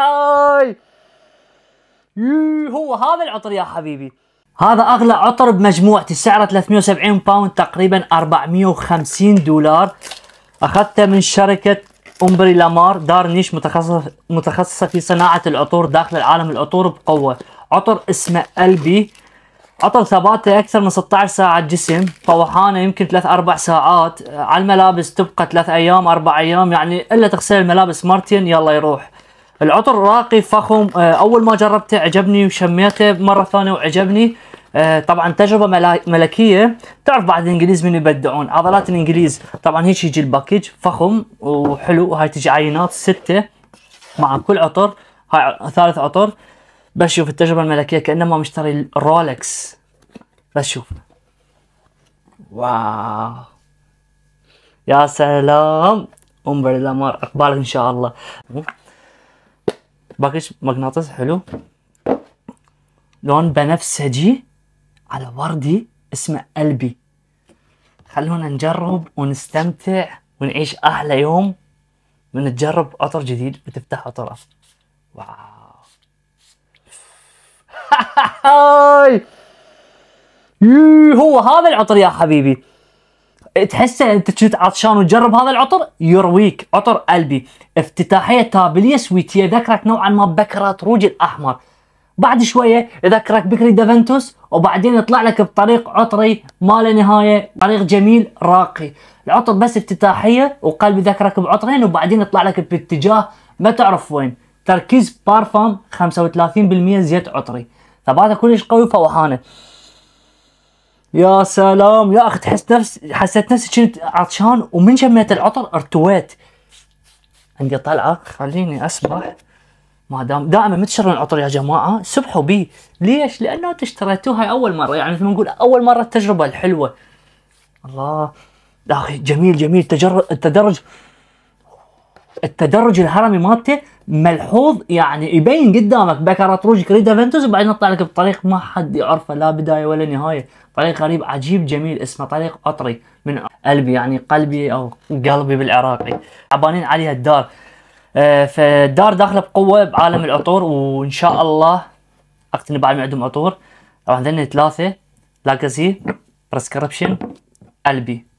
هاي يو هو هذا العطر يا حبيبي هذا اغلى عطر بمجموعتي سعره 370 باوند تقريبا 450 دولار اخذته من شركه امبري لامار دار نيش متخصص متخصصه في صناعه العطور داخل العالم العطور بقوه عطر اسمه ألبي عطر ثباته اكثر من 16 ساعه جسم طوحانه يمكن 3 4 ساعات على الملابس تبقى 3 ايام 4 ايام يعني الا تغسل الملابس مرتين يلا يروح العطر راقي فخم آه، اول ما جربته عجبني وشميته مره ثانيه وعجبني آه، طبعا تجربة ملكية تعرف بعد الانجليز من يبدعون عضلات الانجليز طبعا هيك يجي الباكج فخم وحلو وهاي تجي عينات ستة مع كل عطر هاي ثالث عطر بس شوف التجربة الملكية كأنما مشتري الرولكس بس شوف واو يا سلام انظر الى اقبالك ان شاء الله باقي مغناطيس حلو لون بنفسجي على وردي اسمه قلبي خلونا نجرب ونستمتع ونعيش احلى يوم من تجرب عطر جديد وتفتح عطره واو هو هذا العطر يا حبيبي تحسه انت كنت عطشان وتجرب هذا العطر يرويك عطر قلبي افتتاحيه تابليه سويتيه ذكرت نوعا ما بكره روج الاحمر بعد شويه يذكرك بكري دافنتوس وبعدين يطلع لك بطريق عطري ما له نهايه طريق جميل راقي العطر بس افتتاحيه وقلبي ذكرك بعطرين وبعدين يطلع لك باتجاه ما تعرف وين تركيز بارفام 35% زيت عطري ثباته كلش قوي فوحانه يا سلام يا اخي تحس نفس حسيت نفسي كنت عطشان ومن شميت العطر ارتويت عندي طلعه خليني اسبح ما دام دائما ما تشترون عطر يا جماعه سبحوا بي ليش؟ لانه انتم اشتريتوها اول مره يعني مثل ما نقول اول مره التجربه الحلوه الله يا اخي جميل جميل تجر... التدرج التدرج الهرمي مالته ملحوظ يعني يبين قدامك بكرات روج كريدا فنتوس وبعدين يطلع لك بطريق ما حد يعرفه لا بدايه ولا نهايه طريق غريب عجيب جميل اسمه طريق قطري من قلبي يعني قلبي او قلبي بالعراقي عبانين عليها الدار آه فالدار داخله بقوه بعالم العطور وان شاء الله اقتني بعد ما عندهم عطور راح ثلاثه لاكازي بريسكربشن قلبي